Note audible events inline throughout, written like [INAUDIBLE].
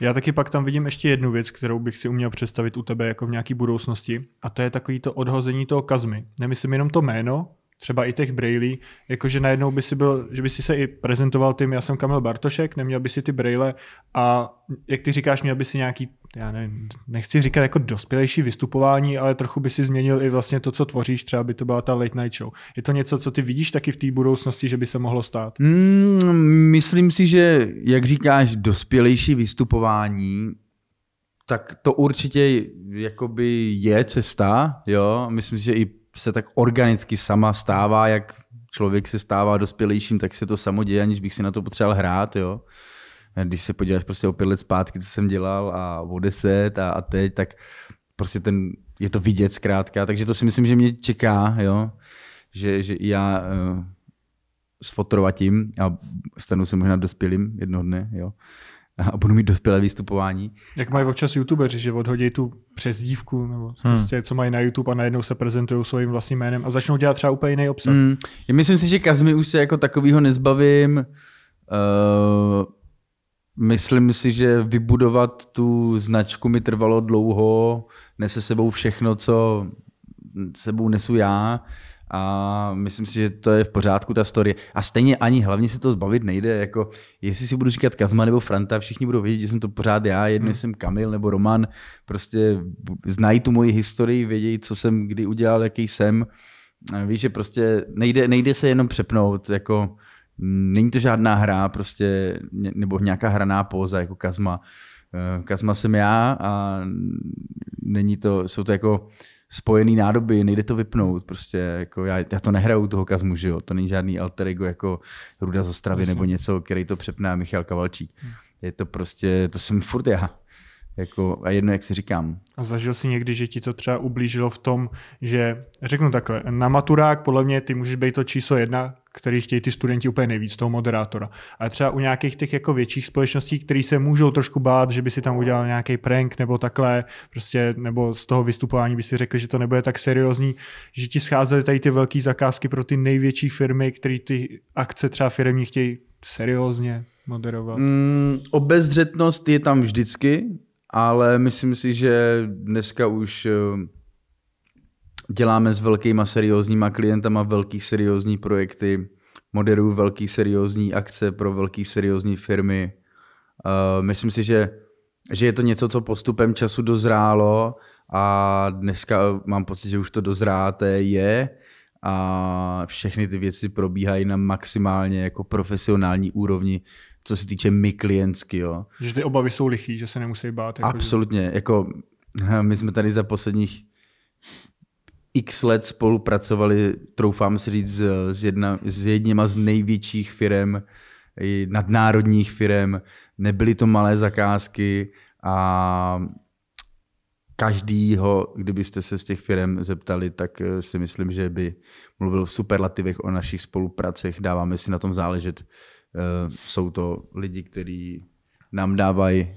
Já taky pak tam vidím ještě jednu věc, kterou bych si uměl představit u tebe jako v nějaké budoucnosti, a to je takový to odhození toho kazmy. Nemyslím jenom to jméno, třeba i těch brailí, jakože najednou by si byl, že by si se i prezentoval tím, já jsem Kamil Bartošek, neměl by si ty braille a jak ty říkáš, měl by si nějaký, já nevím, nechci říkat jako dospělejší vystupování, ale trochu by si změnil i vlastně to, co tvoříš, třeba by to byla ta late night show. Je to něco, co ty vidíš taky v té budoucnosti, že by se mohlo stát? Mm, myslím si, že jak říkáš, dospělejší vystupování, tak to určitě jakoby je cesta, jo. Myslím si, že i se tak organicky sama stává, jak člověk se stává dospělejším, tak se to samo děje, aniž bych si na to potřeboval hrát, jo. Když se podíváš prostě o pět let zpátky, co jsem dělal a o deset a, a teď, tak prostě ten, je to vidět zkrátka, takže to si myslím, že mě čeká, jo. Že, že já uh, s fotrovatím a stanu se možná dospělým jednoho dne, jo. [LAUGHS] a budu mít dospělé vystupování. Jak mají občas youtubeři, že odhodí tu přezdívku nebo hmm. prostě, co mají na YouTube a najednou se prezentují svým vlastním jménem a začnou dělat třeba úplně jiný obsah. Hmm. Já myslím si, že Kazmi už se jako takového nezbavím. Uh, myslím si, že vybudovat tu značku mi trvalo dlouho, nese sebou všechno, co sebou nesu já a myslím si, že to je v pořádku ta story. A stejně ani hlavně se to zbavit nejde, jako jestli si budu říkat Kazma nebo Franta, všichni budou vědět, že jsem to pořád já, jedno hmm. jsem Kamil nebo Roman, prostě znají tu moji historii, vědějí, co jsem kdy udělal, jaký jsem. Víš, že prostě nejde, nejde se jenom přepnout, jako není to žádná hra prostě, nebo nějaká hraná póza jako Kazma. Eh, Kazma jsem já a není to, jsou to jako spojený nádoby, nejde to vypnout, prostě jako já, já to nehraju toho kazmu, že jo, to není žádný alter ego jako Ruda z Ostravy nebo něco, který to přepná Michal Kavalčík. Hmm. Je to prostě, to jsem furt já. Jako, a jedno, jak si říkám. A zažil jsi někdy, že ti to třeba ublížilo v tom, že řeknu takhle, na maturák podle mě ty můžeš být to číslo jedna, který chtějí ty studenti úplně nejvíc, toho moderátora. Ale třeba u nějakých těch jako větších společností, které se můžou trošku bát, že by si tam udělal nějaký prank nebo takhle, prostě, nebo z toho vystupování by si řekl, že to nebude tak seriózní, že ti scházely tady ty velké zakázky pro ty největší firmy, které ty akce třeba firmy chtějí seriózně moderovat. Mm, obezřetnost je tam vždycky, ale myslím si, že dneska už eh, děláme s velkýma seriózníma klientama velký seriózní projekty, moderuju velký seriózní akce pro velký seriózní firmy. Eh, myslím si, že, že je to něco, co postupem času dozrálo a dneska mám pocit, že už to dozráté je a všechny ty věci probíhají na maximálně jako profesionální úrovni, co se týče my klientsky. Jo. Že ty obavy jsou lichý, že se nemusí bát. Jako Absolutně. Že... Jako, [LAUGHS] my jsme tady za posledních x let spolupracovali, troufám si říct, s, jedna, s jedněma z největších firm, i nadnárodních firm. Nebyly to malé zakázky a každýho, kdybyste se z těch firm zeptali, tak eh, si myslím, že by mluvil v superlativech o našich spolupracech. Dáváme si na tom záležet Eh, jsou to lidi, kteří nám dávají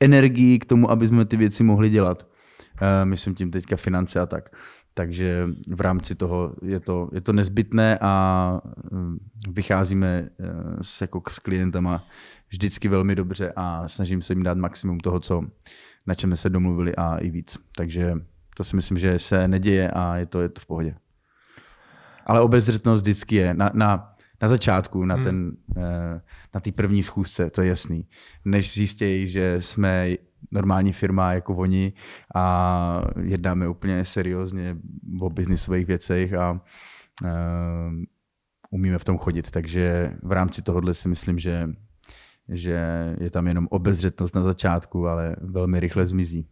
energii k tomu, aby jsme ty věci mohli dělat. Eh, myslím tím teďka finance a tak. Takže v rámci toho je to, je to nezbytné a eh, vycházíme s, jako s klientama vždycky velmi dobře a snažím se jim dát maximum toho, co, na čem jsme se domluvili a i víc. Takže to si myslím, že se neděje a je to, je to v pohodě. Ale obezřetnost vždycky je. Na, na, na začátku, na hmm. Eh, té hmm. na první schůzce, to je jasný, než zjistějí, že jsme normální firma jako oni a jednáme úplně seriózně o biznisových věcech a uh, umíme v tom chodit. Takže v rámci tohohle si myslím, že, že je tam jenom obezřetnost na začátku, ale velmi rychle zmizí.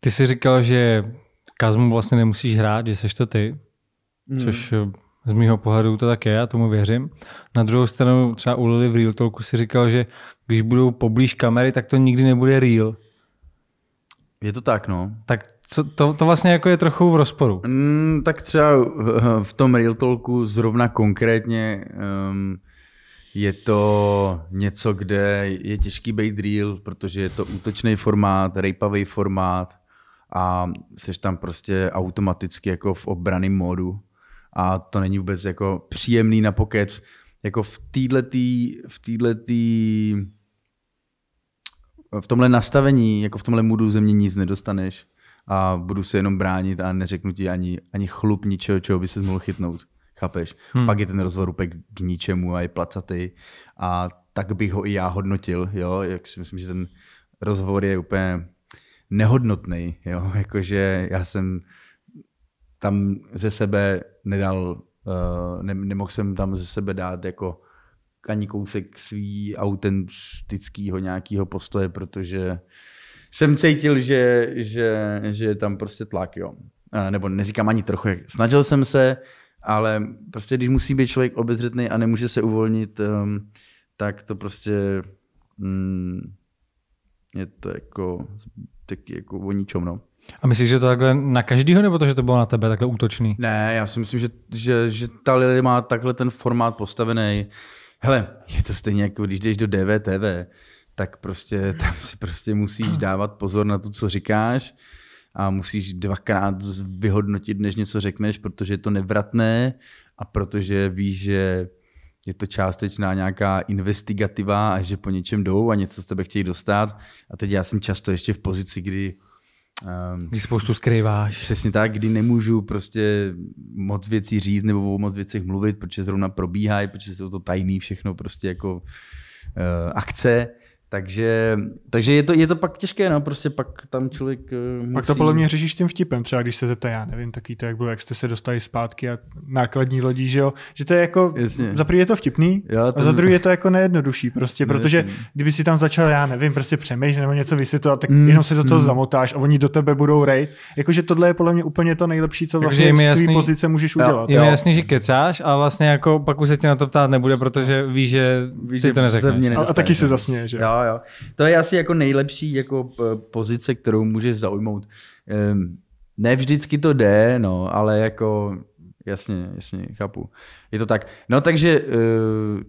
Ty jsi říkal, že Kazmu vlastně nemusíš hrát, že seš to ty, hmm. což z mýho pohledu to tak je, já tomu věřím. Na druhou stranu třeba u Lily v Real Talku si říkal, že když budou poblíž kamery, tak to nikdy nebude real. Je to tak, no. Tak co, to, to vlastně jako je trochu v rozporu. Mm, tak třeba eh, v tom Real Talku zrovna konkrétně um, je to něco, kde je těžký být real, protože je to útočný formát, rejpavý formát a jsi tam prostě automaticky jako v obraný módu a to není vůbec jako příjemný na pokec. Jako v týdletý, v týdletý, v tomhle nastavení, jako v tomhle můdu země nic nedostaneš a budu se jenom bránit a neřeknu ti ani, ani chlup ničeho, čeho by se mohl chytnout. Chápeš? Hmm. Pak je ten úplně k ničemu a je placatý a tak bych ho i já hodnotil, jo, jak si myslím, že ten rozhovor je úplně nehodnotný, jo, [LAUGHS] jakože já jsem tam ze sebe nedal, eh, ne, nemohl jsem tam ze sebe dát jako ani kousek svý autentického nějakého postoje, protože jsem cítil, že, že, že je tam prostě tlak, jo. Eh, nebo neříkám ani trochu, snažil jsem se, ale prostě když musí být člověk obezřetný a nemůže se uvolnit, eh, tak to prostě mm, je to jako taky jako o ničom, no. A myslíš, že to takhle na každýho, nebo to, že to bylo na tebe takhle útočný? Ne, já si myslím, že, že, že ta Lily má takhle ten formát postavený. Hele, je to stejně jako když jdeš do DVTV, tak prostě tam si prostě musíš dávat pozor na to, co říkáš a musíš dvakrát vyhodnotit, než něco řekneš, protože je to nevratné a protože víš, že je to částečná nějaká investigativa a že po něčem jdou a něco z tebe chtějí dostat. A teď já jsem často ještě v pozici, kdy Um, kdy spoustu skrýváš. Přesně tak, kdy nemůžu prostě moc věcí říct nebo o moc věcech mluvit, protože zrovna probíhají, protože jsou to tajný všechno prostě jako uh, akce takže, takže je, to, je to pak těžké, no, prostě pak tam člověk musí... Eh, pak to podle mě řešíš tím vtipem, třeba když se zeptá, já nevím, taký to, jak bylo, jak jste se dostali zpátky a nákladní lodí, že jo, že to je jako, Jasně. za prvý je to vtipný, jo, to... a za druhý je to jako nejednodušší, prostě, protože Jasně. kdyby si tam začal, já nevím, prostě přemýšlet nebo něco vysvětlovat, tak mm, jenom se do toho mm. zamotáš a oni do tebe budou rej. Jakože tohle je podle mě úplně to nejlepší, co vlastně jasný, z tvý pozice můžeš jo, udělat. Je jo? jasný, že kecáš a vlastně jako pak už se tě na to ptát nebude, protože víš, že, ví, že to neřekneš. A, a taky se no. zasměje, že jo jo. To je asi jako nejlepší jako pozice, kterou můžeš zaujmout. Ehm, ne vždycky to jde, no, ale jako jasně, jasně, chápu. Je to tak. No takže eh,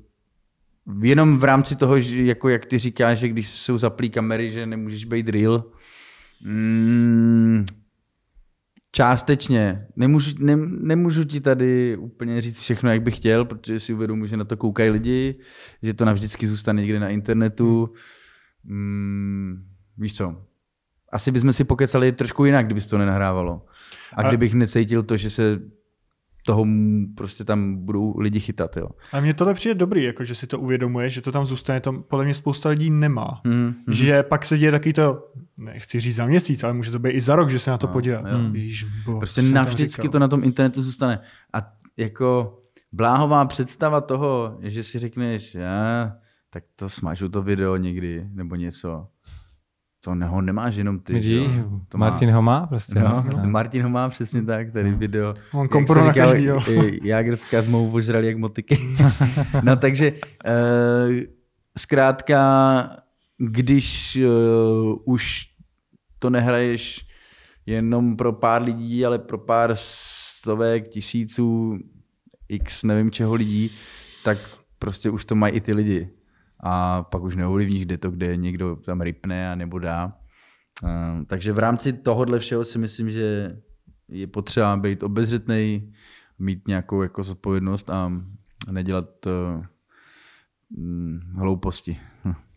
jenom v rámci toho, že jako jak ty říkáš, že když jsou zaplý kamery, že nemůžeš být real, mm, Částečně. Nemůžu, ne, nemůžu ti tady úplně říct všechno, jak bych chtěl, protože si uvědomuji, že na to koukají lidi, že to navždycky zůstane někde na internetu. Mm, víš co? Asi bychom si pokecali trošku jinak, kdyby to nenahrávalo. A, A kdybych necítil to, že se toho prostě tam budou lidi chytat. Jo. A mně tohle přijde dobrý, jako že si to uvědomuje, že to tam zůstane, to podle mě spousta lidí nemá. Mm, mm. Že pak se děje taky to, nechci říct za měsíc, ale může to být i za rok, že se na to no, podívá. Mm. Víš, bo, prostě navždycky to na tom internetu zůstane. A jako bláhová představa toho, že si řekneš, já, tak to smažu to video někdy, nebo něco to neho nemáš jenom ty. Vidíš, to Martin má... ho má prostě. No, no. [LAUGHS] no. Martin ho má přesně tak, tady no. video. On komporu na každýho. Jágrská zmou požrali jak motiky. [LAUGHS] no takže uh, zkrátka, když uh, už to nehraješ jenom pro pár lidí, ale pro pár stovek, tisíců, x nevím čeho lidí, tak prostě už to mají i ty lidi a pak už neovlivníš, kde to, kde někdo tam rypne a nebo dá. Ehm, takže v rámci tohohle všeho si myslím, že je potřeba být obezřetný, mít nějakou jako zodpovědnost a nedělat eh, hm, hlouposti. [LAUGHS]